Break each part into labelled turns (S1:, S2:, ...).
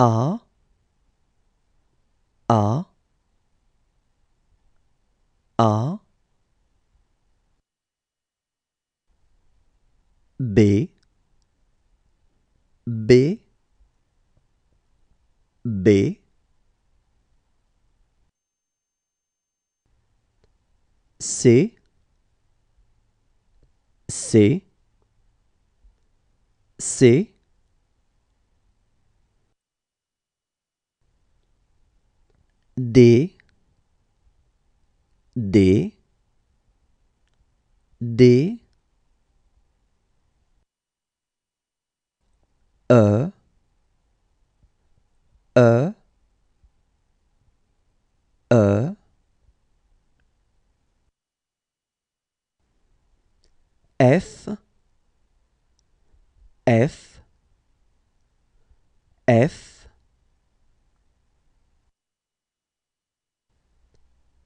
S1: A A A B B B C C C D D D E E E F F F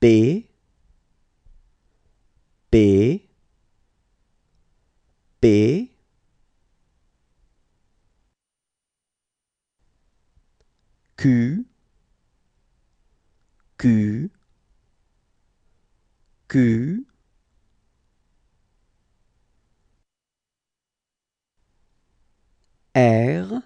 S1: P P P Q Q Q R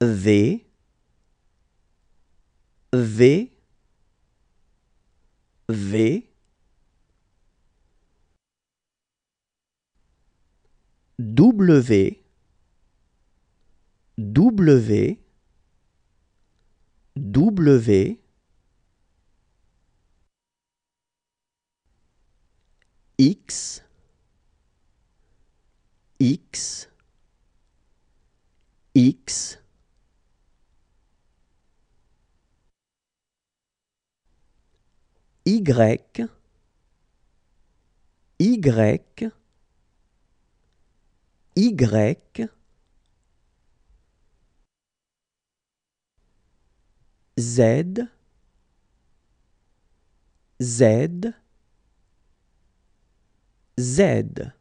S1: V V V W W W X X X Y, Y, Y, Z, Z, Z.